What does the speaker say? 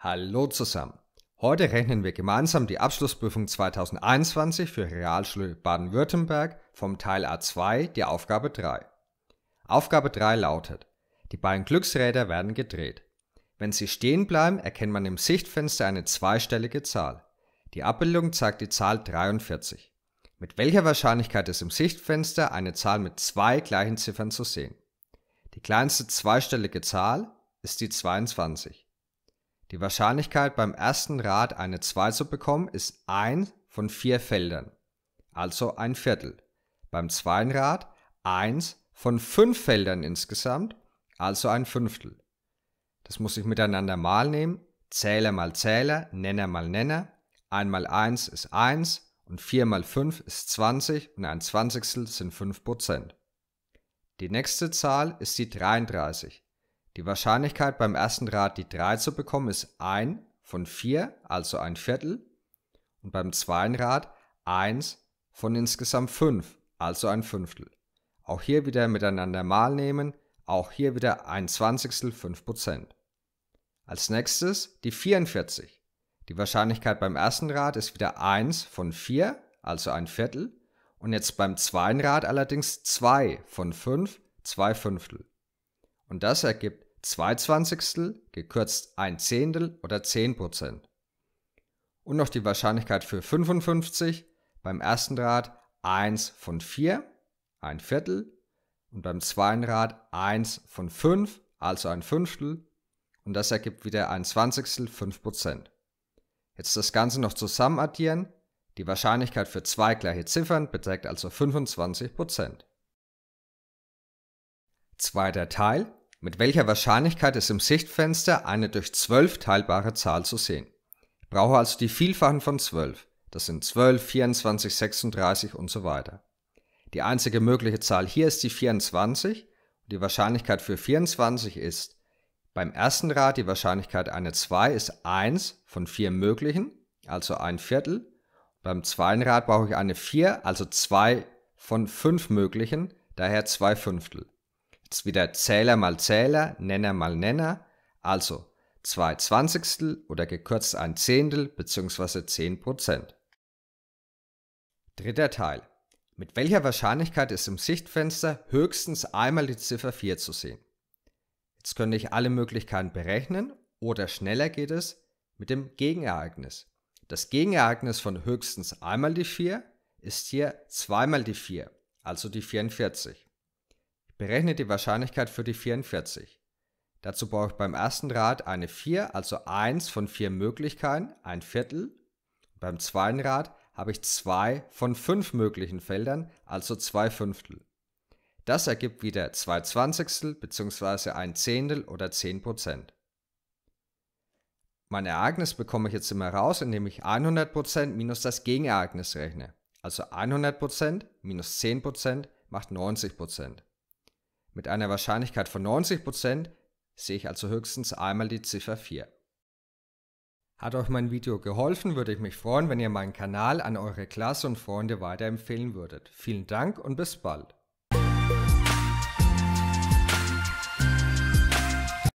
Hallo zusammen. Heute rechnen wir gemeinsam die Abschlussprüfung 2021 für Realschule Baden-Württemberg vom Teil A2, die Aufgabe 3. Aufgabe 3 lautet, die beiden Glücksräder werden gedreht. Wenn sie stehen bleiben, erkennt man im Sichtfenster eine zweistellige Zahl. Die Abbildung zeigt die Zahl 43. Mit welcher Wahrscheinlichkeit ist im Sichtfenster eine Zahl mit zwei gleichen Ziffern zu sehen? Die kleinste zweistellige Zahl ist die 22. Die Wahrscheinlichkeit, beim ersten Rad eine 2 zu bekommen, ist 1 von 4 Feldern, also ein Viertel. Beim zweiten Rad 1 von 5 Feldern insgesamt, also ein Fünftel. Das muss ich miteinander mal nehmen. Zähler mal Zähler, Nenner mal Nenner. 1 mal 1 ist 1 und 4 mal 5 ist 20 und ein Zwanzigstel sind 5%. Die nächste Zahl ist die 33. Die Wahrscheinlichkeit beim ersten Rad die 3 zu bekommen ist 1 von 4, also ein Viertel. Und beim zweiten Rad 1 von insgesamt 5, also ein Fünftel. Auch hier wieder miteinander mal nehmen, auch hier wieder ein Zwanzigstel 5%. Als nächstes die 44. Die Wahrscheinlichkeit beim ersten Rad ist wieder 1 von 4, also ein Viertel. Und jetzt beim zweiten Rad allerdings 2 von 5, 2 Fünftel. Und das ergibt zwei Zwanzigstel, gekürzt 1 Zehntel oder 10%. Und noch die Wahrscheinlichkeit für 55, beim ersten Rad 1 von 4, 1 Viertel, und beim zweiten Rad 1 von 5, also 1 Fünftel, und das ergibt wieder 1 Zwanzigstel 5%. Jetzt das Ganze noch zusammen addieren, die Wahrscheinlichkeit für zwei gleiche Ziffern beträgt also 25%. Zweiter Teil, mit welcher Wahrscheinlichkeit ist im Sichtfenster eine durch 12 teilbare Zahl zu sehen? Ich brauche also die Vielfachen von 12. Das sind 12, 24, 36 und so weiter. Die einzige mögliche Zahl hier ist die 24. Die Wahrscheinlichkeit für 24 ist beim ersten Rad die Wahrscheinlichkeit eine 2 ist 1 von 4 möglichen, also ein Viertel. Beim zweiten Rad brauche ich eine 4, also 2 von 5 möglichen, daher 2 Fünftel. Jetzt wieder Zähler mal Zähler, Nenner mal Nenner, also zwei Zwanzigstel oder gekürzt ein Zehntel bzw. 10%. Dritter Teil. Mit welcher Wahrscheinlichkeit ist im Sichtfenster höchstens einmal die Ziffer 4 zu sehen? Jetzt könnte ich alle Möglichkeiten berechnen oder schneller geht es mit dem Gegenereignis. Das Gegenereignis von höchstens einmal die 4 ist hier zweimal die 4, also die 44. Berechne die Wahrscheinlichkeit für die 44. Dazu brauche ich beim ersten Rad eine 4, also 1 von 4 Möglichkeiten, ein Viertel. Beim zweiten Rad habe ich 2 von 5 möglichen Feldern, also 2 Fünftel. Das ergibt wieder 2 Zwanzigstel bzw. ein Zehntel oder 10 Prozent. Mein Ereignis bekomme ich jetzt immer raus, indem ich 100% minus das Gegenereignis rechne. Also 100% minus 10% macht 90%. Mit einer Wahrscheinlichkeit von 90% sehe ich also höchstens einmal die Ziffer 4. Hat euch mein Video geholfen, würde ich mich freuen, wenn ihr meinen Kanal an eure Klasse und Freunde weiterempfehlen würdet. Vielen Dank und bis bald.